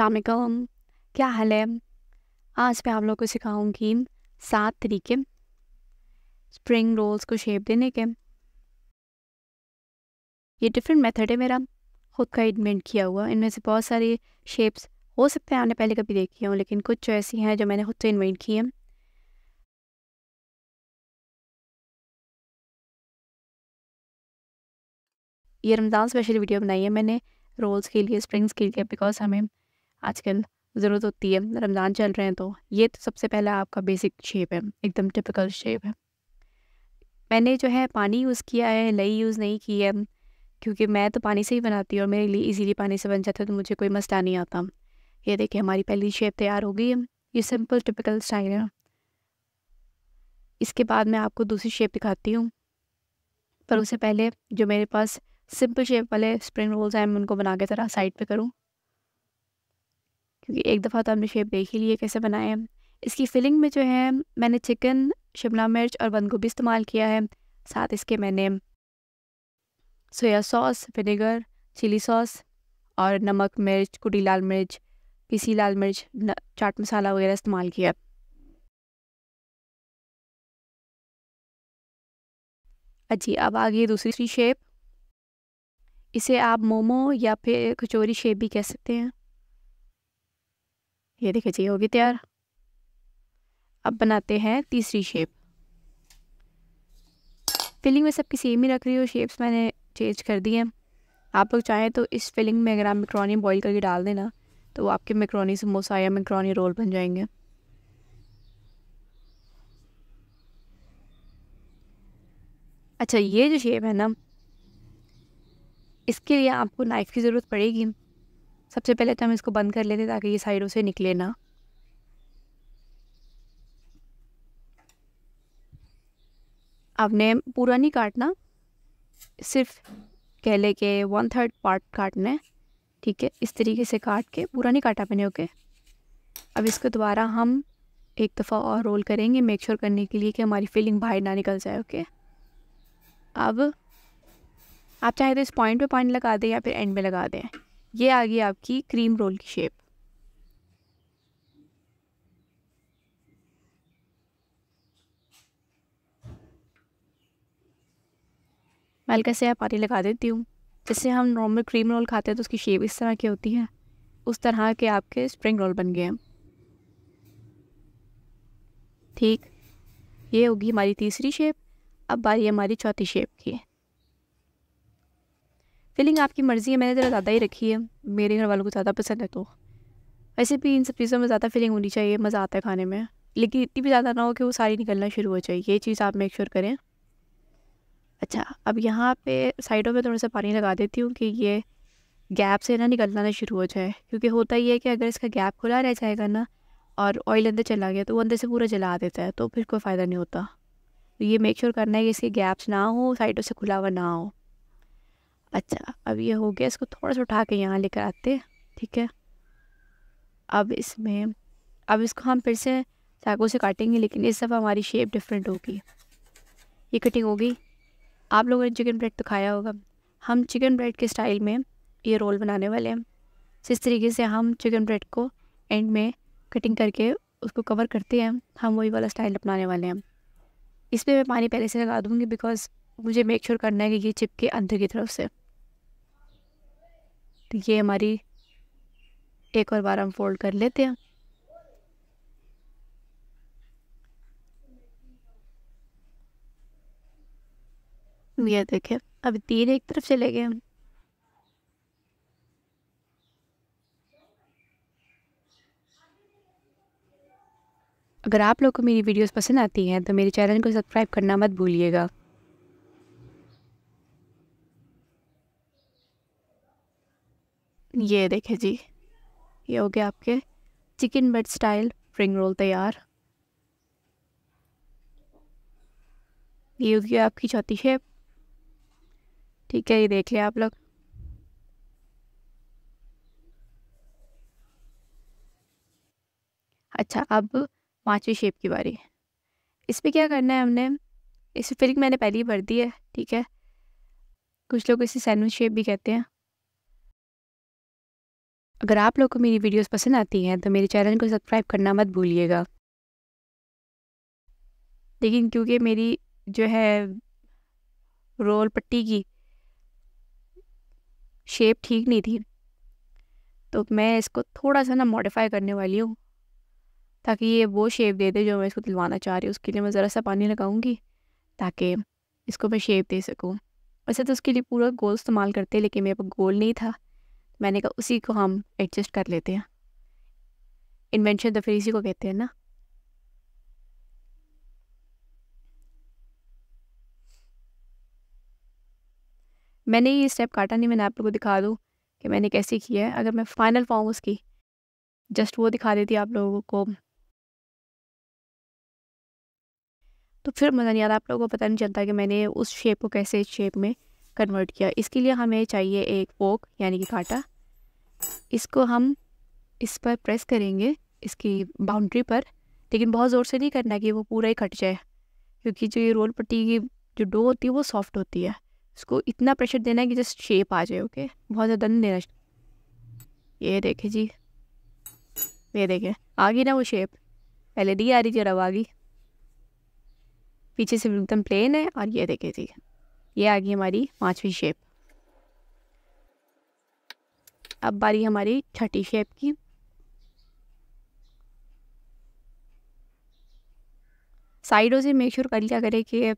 असलकम क्या हाल है आज मैं आप लोग को सिखाऊंगी सात तरीके स्प्रिंग रोल्स को शेप देने के ये डिफरेंट मेथड है मेरा खुद का इन्वेंट किया हुआ इनमें से बहुत सारे शेप्स हो सकते हैं आपने पहले कभी देखी हो लेकिन कुछ ऐसी हैं जो मैंने खुद से इन्वेंट की हैं ये रमज़ान स्पेशल वीडियो बनाई है मैंने रोल्स के लिए स्प्रिंग्स के लिए बिकॉज हमें आजकल ज़रूरत होती है रमज़ान चल रहे हैं तो ये तो सबसे पहले आपका बेसिक शेप है एकदम टिपिकल शेप है मैंने जो है पानी यूज़ किया है लई यूज़ नहीं की है क्योंकि मैं तो पानी से ही बनाती हूँ और मेरे लिए इजीली पानी से बन जाता है तो मुझे कोई मसला नहीं आता ये देखिए हमारी पहली शेप तैयार हो गई है ये सिंपल टिपिकल स्टाइल है इसके बाद मैं आपको दूसरी शेप दिखाती हूँ पर उससे पहले जो मेरे पास सिंपल शेप वाले स्प्रिंग रोल्स हैं मैं उनको बना के ज़रा साइड पे करूँ क्योंकि एक दफ़ा तो हमने शेप देख ही लिए कैसे बनाए हैं इसकी फिलिंग में जो है मैंने चिकन शिमला मिर्च और बंद गोभी इस्तेमाल किया है साथ इसके मैंने soya sauce vinegar chilli sauce और नमक मिर्च कुटी लाल मिर्च पीसी लाल मिर्च चाट मसाला वगैरह इस्तेमाल किया अच्छी अब आ गई दूसरी शेप इसे आप मोमो या फिर कचौरी शेप भी कह सकते हैं ये देखिए चाहिए होगी तैयार अब बनाते हैं तीसरी शेप फिलिंग में सबकी सेम ही रख रही हो शेप्स मैंने चेंज कर दिए हैं आप लोग चाहें तो इस फिलिंग में अगर आप मैक्रोनी बॉईल करके डाल देना तो वो आपके मैक्रोनी समोसा या मैक्रोनी रोल बन जाएंगे अच्छा ये जो शेप है ना इसके लिए आपको नाइफ़ की ज़रूरत पड़ेगी सबसे पहले तो हम इसको बंद कर लेते ताकि ये साइडों से निकले ना आपने पूरा नहीं काटना सिर्फ कह ले के वन थर्ड पार्ट काटना है ठीक है इस तरीके से काट के पूरा नहीं काटा मैंने ओके अब इसको दोबारा हम एक दफ़ा और रोल करेंगे मेक श्योर करने के लिए कि हमारी फीलिंग बाहर ना निकल जाए ओके अब आप चाहे तो इस पॉइंट पे पानी लगा दें या फिर एंड में लगा दें ये आ गई आपकी क्रीम रोल की शेप मैं हल्का से पानी लगा देती हूँ जैसे हम नॉर्मल क्रीम रोल खाते हैं तो उसकी शेप इस तरह की होती है उस तरह के आपके स्प्रिंग रोल बन गए हैं ठीक ये होगी हमारी तीसरी शेप अब बारी हमारी चौथी शेप की है फीलिंग आपकी मर्ज़ी है मैंने ज़रा ज़्यादा ही रखी है मेरे घर वालों को ज़्यादा पसंद है तो वैसे भी इन सब चीज़ों में ज़्यादा फीलिंग होनी चाहिए मज़ा आता है खाने में लेकिन इतनी भी ज़्यादा ना हो कि वो सारी निकलना शुरू हो जाए ये चीज़ आप मेक श्योर करें अच्छा अब यहाँ पे साइडों पे थोड़ा सा पानी लगा देती हूँ कि ये गैप से ना निकलना ना शुरू हो जाए क्योंकि होता ही है कि अगर इसका गैप खुला रह जाएगा ना और ऑयल अंदर चला गया तो वो अंदर से पूरा जला देता है तो फिर कोई फ़ायदा नहीं होता तो ये मेक श्योर करना है कि इसके गैप्स ना हो साइडों से खुला हुआ ना हो अच्छा अब ये हो गया इसको थोड़ा सा उठा के यहाँ लेकर आते ठीक है अब इसमें अब इसको हम फिर से चाकू से काटेंगे लेकिन इस दफ़ा हमारी शेप डिफरेंट होगी ये कटिंग होगी आप लोगों ने चिकन ब्रेड तो खाया होगा हम चिकन ब्रेड के स्टाइल में ये रोल बनाने वाले हैं तो इस तरीके से हम चिकन ब्रेड को एंड में कटिंग करके उसको कवर करते हैं हम वही वाला स्टाइल अपनाने वाले हैं इस पर मैं पानी पहले से लगा दूँगी बिकॉज़ मुझे मेक श्योर sure करना है कि ये चिपके अंदर की तरफ से तो ये हमारी एक और बार हम फोल्ड कर लेते हैं ये देखें अब तीन एक तरफ चले गए हम अगर आप लोग को मेरी वीडियोस पसंद आती हैं तो मेरे चैनल को सब्सक्राइब करना मत भूलिएगा ये देखें जी ये हो गया आपके chicken bread style spring roll तैयार ये हो गया आपकी चौथी शेप ठीक है ये देख लिया आप लोग अच्छा अब पाँचवीं शेप की बारी इस पर क्या करना है हमने इस फिलिंग मैंने पहले ही भर दी है ठीक है कुछ लोग इसे सैंडविच शेप भी कहते हैं अगर आप लोग को मेरी वीडियोस पसंद आती हैं तो मेरे चैनल को सब्सक्राइब करना मत भूलिएगा लेकिन क्योंकि मेरी जो है रोल पट्टी की शेप ठीक नहीं थी तो मैं इसको थोड़ा सा ना मॉडिफाई करने वाली हूँ ताकि ये वो शेप दे दे जो मैं इसको दिलवाना चाह रही हूँ उसके लिए मैं ज़रा सा पानी लगाऊंगी ताकि इसको मैं शेप दे सकूँ वैसे तो उसके लिए पूरा गोल इस्तेमाल करते लेकिन मेरे पास गोल नहीं था मैंने कहा उसी को हम एडजस्ट कर लेते हैं इन्वेंशन तो फिर इसी को कहते हैं ना मैंने ये स्टेप काटा नहीं मैंने आप लोगों को दिखा दूँ कि मैंने कैसे किया है अगर मैं फ़ाइनल फॉर्म उसकी जस्ट वो दिखा देती आप लोगों को तो फिर मज़ा नहीं आता आप लोगों को पता नहीं चलता कि मैंने उस शेप को कैसे शेप में कन्वर्ट किया इसके लिए हमें चाहिए एक पोक यानी कि काटा इसको हम इस पर प्रेस करेंगे इसकी बाउंड्री पर लेकिन बहुत ज़ोर से नहीं करना कि वो पूरा ही कट जाए क्योंकि जो ये रोल पट्टी की जो डो होती है वो सॉफ्ट होती है उसको इतना प्रेशर देना है कि जस्ट शेप आ जाए ओके बहुत ज़्यादा नहीं देना ये देखे जी ये देखे आ गई ना वो शेप पहले नहीं आ रही थी और आ गई पीछे से एकदम प्लेन है और ये देखे जी ये आ गई हमारी पाँचवीं शेप अब बारी हमारी छठी शेप की साइडों से मेक श्योर कर लिया करें कि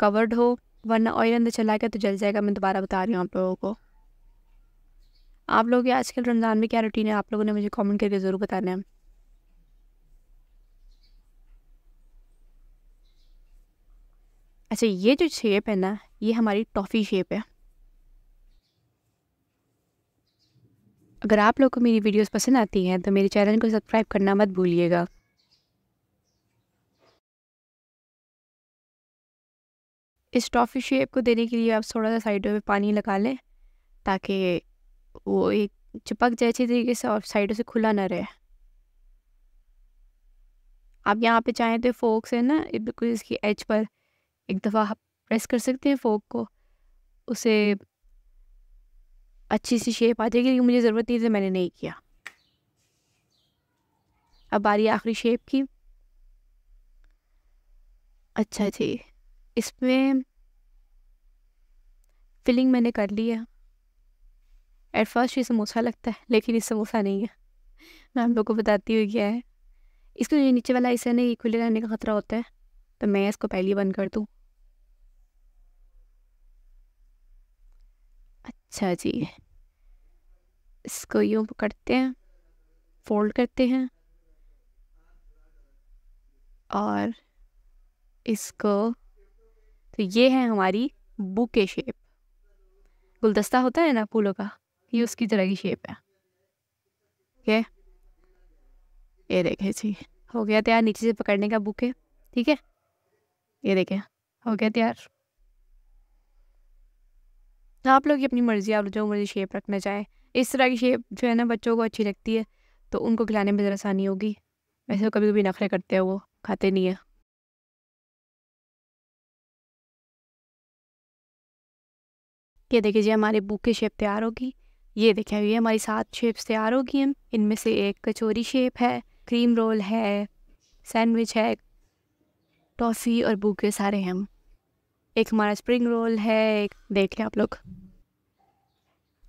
कवर्ड हो वरना ऑयल अंदर चला गया तो जल जाएगा मैं दोबारा बता रही हूँ आप लोगों को आप लोग आजकल रमज़ान में क्या रूटीन है आप लोगों ने मुझे कमेंट करके ज़रूर बताना है अच्छा ये जो शेप है ना ये हमारी टॉफ़ी शेप है अगर आप लोग को मेरी वीडियोस पसंद आती हैं तो मेरे चैनल को सब्सक्राइब करना मत भूलिएगा इस टॉफ़ी शेप को देने के लिए आप थोड़ा सा साइडों में पानी लगा लें ताकि वो एक चिपक जाए अच्छी तरीके से और साइडों से खुला ना रहे आप यहाँ पे चाहें तो फोक से ना बिल्कुल इसकी एज पर एक दफ़ा प्रेस कर सकते हैं फोक को उसे अच्छी सी शेप आ जाएगी क्योंकि मुझे ज़रूरत नहीं थी मैंने नहीं किया अब आ रही आखिरी शेप की अच्छा जी इसमें फिलिंग मैंने कर ली है एट फर्स्ट ये समोसा लगता है लेकिन ये समोसा नहीं है मैं आप लोग को बताती हुई क्या है इसको नीचे वाला इसे नहीं खुले रहने का ख़तरा होता है तो मैं इसको पहले बंद कर दूँ अच्छा जी इसको यूँ पकड़ते हैं फोल्ड करते हैं और इसको तो ये है हमारी बुके शेप गुलदस्ता होता है ना फूलों का ये उसकी तरह की शेप है ठीक है ये देखे जी हो गया तैयार नीचे से पकड़ने का बुके ठीक है ये देखे हो गया तैयार आप लोग की अपनी मर्ज़ी आप जो मर्ज़ी शेप रखना चाहें इस तरह की शेप जो है ना बच्चों को अच्छी लगती है तो उनको खिलाने में ज़रा आसानी होगी वैसे वो तो कभी कभी नखरे करते हैं वो खाते नहीं है ये देखिए जी हमारे बुक की शेप तैयार होगी ये देखिए ये हमारी सात शेप्स तैयार होगी हम इनमें से एक कचोरी शेप है क्रीम रोल है सैंडविच है टॉफ़ी और बुके सारे हैं एक हमारा स्प्रिंग रोल है एक देख लें आप लोग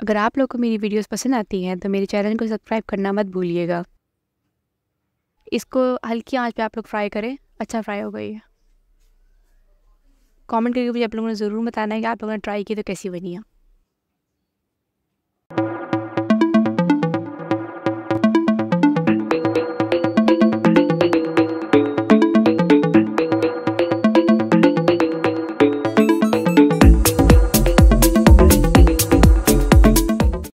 अगर आप लोग को मेरी वीडियोस पसंद आती हैं तो मेरे चैनल को सब्सक्राइब करना मत भूलिएगा इसको हल्की आंच पे आप लोग फ्राई करें अच्छा फ्राई हो गई है कॉमेंट करके मुझे आप लोगों ने ज़रूर बताना है कि आप लोगों ने ट्राई की तो कैसी बनी है